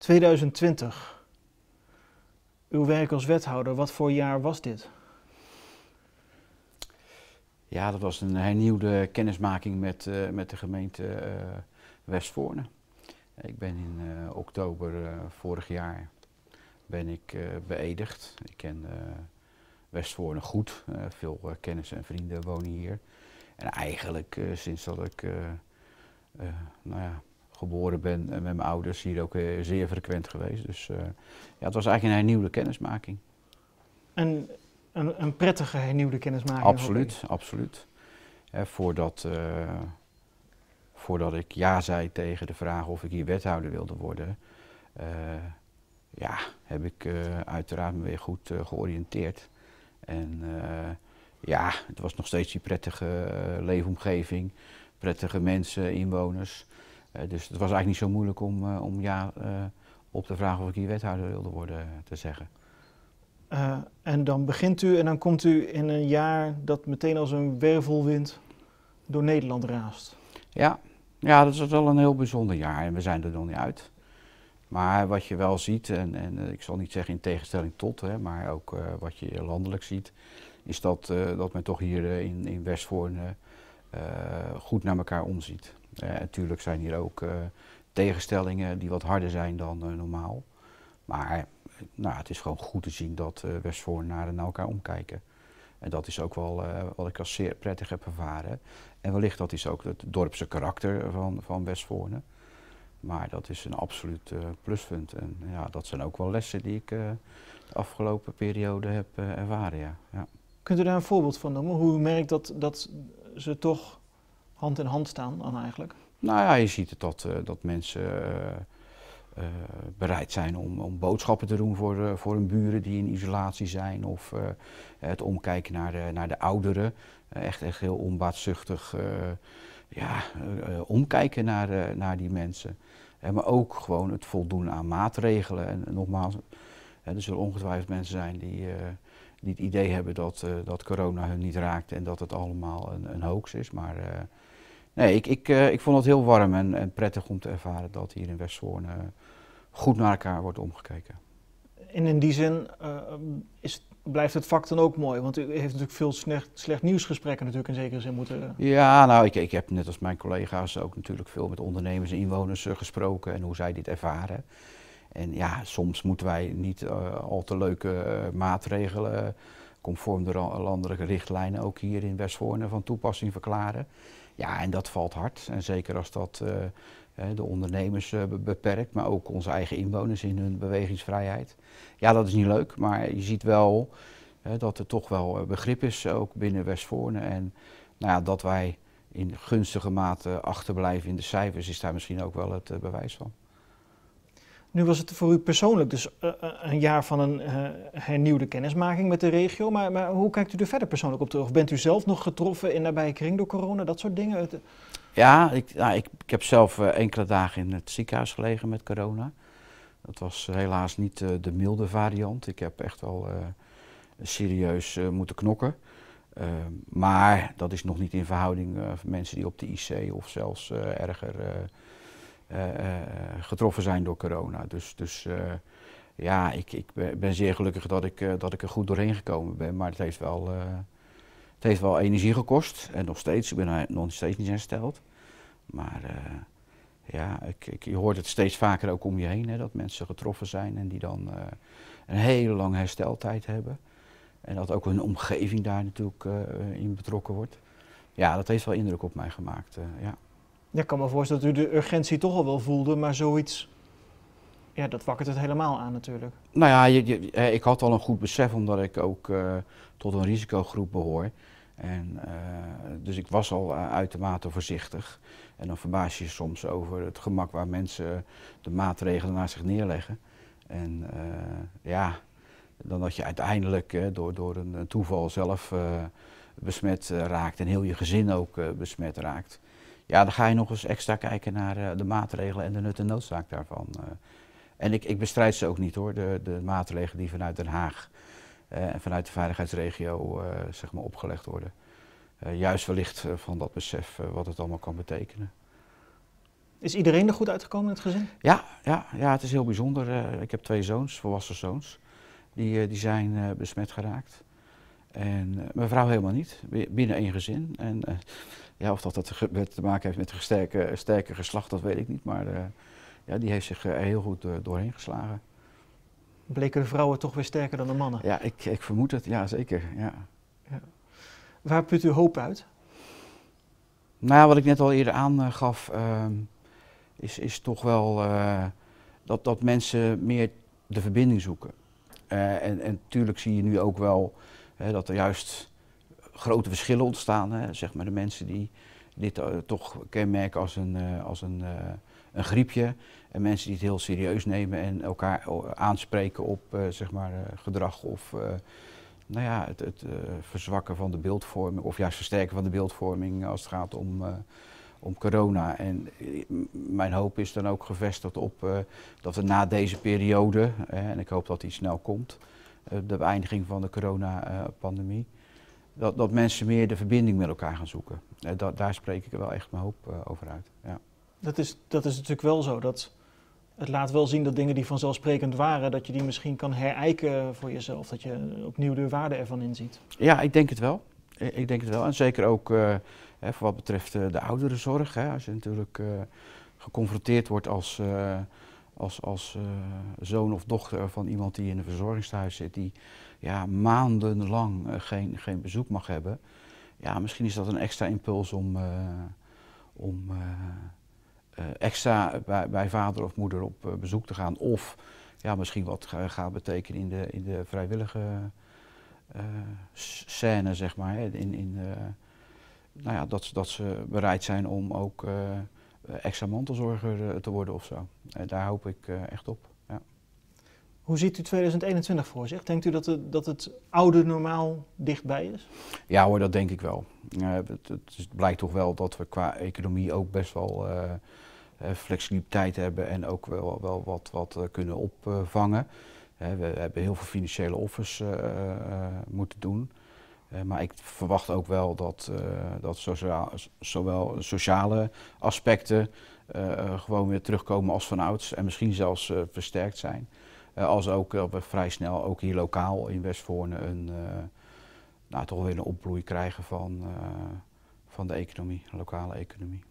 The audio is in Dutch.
2020. Uw werk als wethouder, wat voor jaar was dit? Ja, dat was een hernieuwde kennismaking met, eh, met de gemeente uh, Westvoorne. Ik ben in eh, oktober vorig jaar ben ik beëdigd. Ik ken Westvoorne goed. veel kennissen en vrienden wonen hier. En eigenlijk sinds dat ik nou ja, geboren ben en met mijn ouders hier ook eh, zeer frequent geweest. Dus eh, ja, het was eigenlijk een hernieuwde kennismaking. En een, een prettige hernieuwde kennismaking? Absoluut, absoluut. voordat, eh, voordat ik ja zei tegen de vraag of ik hier wethouder wilde worden, ja, heb ik uiteraard me weer goed georiënteerd. En ja, het was nog steeds die prettige leefomgeving, prettige mensen, inwoners. Eh, dus het was eigenlijk niet zo moeilijk om, eh, om ja eh, op te vragen of ik hier wethouder wilde worden te zeggen. en dan begint u en dan komt u in een jaar dat meteen als een wervelwind door Nederland raast. Ja, ja dat is wel een heel bijzonder jaar en we zijn er nog niet uit. Maar wat je wel ziet, en, en ik zal niet zeggen in tegenstelling tot, hè, maar ook wat je landelijk ziet, is dat, dat men toch hier in, in Westvoorn eh, goed naar elkaar omziet. Eh, natuurlijk zijn hier ook eh, tegenstellingen die wat harder zijn dan normaal. Maar nou, het is gewoon goed te zien dat uh, naar elkaar omkijken. En dat is ook wel wat ik als zeer prettig heb ervaren. En wellicht dat is ook het dorpse karakter van, van Westvoorne. Maar dat is een absoluut uh, pluspunt. En ja, dat zijn ook wel lessen die ik de afgelopen periode heb ervaren. Ja. ja. Kunt u daar een voorbeeld van noemen? Hoe u merkt dat, dat ze toch hand in hand staan dan eigenlijk? Nou ja, je ziet het dat, eh, dat mensen eh, eh, bereid zijn om, om, boodschappen te doen voor, voor hun buren die in isolatie zijn. Of het omkijken naar de, naar de ouderen. echt, echt heel onbaatzuchtig ja, omkijken naar, naar die mensen. maar ook gewoon het voldoen aan maatregelen. En, nogmaals, er zullen ongetwijfeld mensen zijn die die het idee hebben dat, eh, dat corona hun niet raakt en dat het allemaal een, een hoax is. Maar eh, nee, ik, ik, eh, ik vond het heel warm en, en, prettig om te ervaren dat hier in Westhoorn goed naar elkaar wordt omgekeken. En in die zin is, blijft het vak dan ook mooi? Want u heeft natuurlijk veel slecht, slecht nieuwsgesprekken natuurlijk in zekere zin moeten... Ja, nou, ik, ik heb net als mijn collega's ook natuurlijk veel met ondernemers en inwoners gesproken en hoe zij dit ervaren. En ja, soms moeten wij niet eh, al te leuke eh, maatregelen eh, conform de landelijke richtlijnen ook hier in Westvoorne van toepassing verklaren. Ja, en dat valt hard. En zeker als dat de ondernemers beperkt, maar ook onze eigen inwoners in hun bewegingsvrijheid. Ja, dat is niet leuk, maar je ziet wel dat er toch wel begrip is, ook binnen Westvoorne. En nou ja, dat wij in gunstige mate achterblijven in de cijfers is daar misschien ook wel het bewijs van. Nu was het voor u persoonlijk dus eh, eh, een jaar van een eh, hernieuwde kennismaking met de regio. Maar, maar, hoe kijkt u er verder persoonlijk op terug? Of bent u zelf nog getroffen in nabije kring door corona, dat soort dingen? Ja, ik, ik, ik heb zelf enkele dagen in het ziekenhuis gelegen met corona. Dat was helaas niet de milde variant. Ik heb echt wel serieus moeten knokken. Ehm, maar dat is nog niet in verhouding voor mensen die op de IC of zelfs erger eh, eh, getroffen zijn door corona. Dus, dus eh, ja, ik, ik, ben zeer gelukkig dat ik, dat ik er goed doorheen gekomen ben. Maar het heeft, wel, het heeft wel energie gekost. En nog steeds, ik ben nog steeds niet hersteld. Maar ja, ik, ik, je hoort het steeds vaker ook om je heen, hè, dat mensen getroffen zijn en die dan een hele lange hersteltijd hebben. En dat ook hun omgeving daar natuurlijk in betrokken wordt. Ja, dat heeft wel indruk op mij gemaakt, ja ik kan me voorstellen dat u de urgentie toch al wel voelde, maar zoiets, ja, dat wakkert het helemaal aan natuurlijk. Nou ja, je, ik had al een goed besef omdat ik ook eh, tot een risicogroep behoor. En, eh, dus ik was al eh, uitermate voorzichtig. En dan verbaas je je soms over het gemak waar mensen de maatregelen naar zich neerleggen. En ja, dan dat je uiteindelijk door, door een, toeval zelf besmet raakt en heel je gezin ook besmet raakt ja, dan ga je nog eens extra kijken naar eh, de maatregelen en de nut en noodzaak daarvan. Eh. en ik, ik, bestrijd ze ook niet hoor, de, de maatregelen die vanuit Den Haag eh, en vanuit de veiligheidsregio zeg maar opgelegd worden. juist wellicht van dat besef wat het allemaal kan betekenen. Is iedereen er goed uitgekomen in het gezin? Ja, ja, ja het is heel bijzonder. ik heb twee zoons, volwassen zoons, die, die zijn besmet geraakt. En eh, mijn vrouw helemaal niet, binnen één gezin. En eh, ja, of dat, dat te maken heeft met een sterke, sterke geslacht, dat weet ik niet. Maar eh, ja, die heeft zich heel goed doorheen geslagen. Bleken de vrouwen toch weer sterker dan de mannen? Ja, ik, ik vermoed het, ja zeker. Ja. ja. Waar put u hoop uit? Nou, wat ik net al eerder aangaf, ehm, is, is toch wel dat, dat mensen meer de verbinding zoeken. en, en natuurlijk zie je nu ook wel Hè, dat er juist grote verschillen ontstaan. Hè, zeg maar de mensen die dit eh, toch kenmerken als een, eh, als een, eh, een griepje. En mensen die het heel serieus nemen en elkaar aanspreken op zeg maar, gedrag of nou ja, het, het verzwakken van de beeldvorming. Of juist versterken van de beeldvorming als het gaat om om corona. En mijn hoop is dan ook gevestigd op dat we na deze periode, en ik hoop dat die snel komt, eh, de beëindiging van de coronapandemie. Dat, dat mensen meer de verbinding met elkaar gaan zoeken. Eh, daar spreek ik wel echt mijn hoop eh, over uit. Ja. Dat, is, dat is natuurlijk wel zo. Dat het laat wel zien dat dingen die vanzelfsprekend waren, dat je die misschien kan herijken voor jezelf. Dat je opnieuw de waarde ervan inziet. Ja, ik denk het wel. Ik denk het wel. En zeker ook hè, voor wat betreft de ouderenzorg. Hè. Als je natuurlijk geconfronteerd wordt als als, als eh, zoon of dochter van iemand die in een verzorgingstehuis zit, die ja, maandenlang eh, geen, geen bezoek mag hebben. Ja, misschien is dat een extra impuls om, eh, om extra bij, bij, vader of moeder op bezoek te gaan. Of ja, misschien wat gaat betekenen in de, in de vrijwillige scène, zeg maar. In, in, nou ja, dat, dat ze bereid zijn om ook eh, extra mantelzorger eh, te worden of zo. Eh, daar hoop ik echt op. Ja. Hoe ziet u 2021 voor zich? Denkt u dat het, dat het oude normaal dichtbij is? Ja hoor, dat denk ik wel. Het, het, blijkt toch wel dat we qua economie ook best wel flexibiliteit hebben en ook wel, wel wat, wat kunnen opvangen. we hebben heel veel financiële offers moeten doen. Eh, maar ik verwacht ook wel dat, eh, dat zowel sociale aspecten eh, gewoon weer terugkomen als van ouds en misschien zelfs versterkt zijn. als ook dat we vrij snel ook hier lokaal in Westvoorne een, nou, toch weer een opbloei krijgen van, van de economie, lokale economie.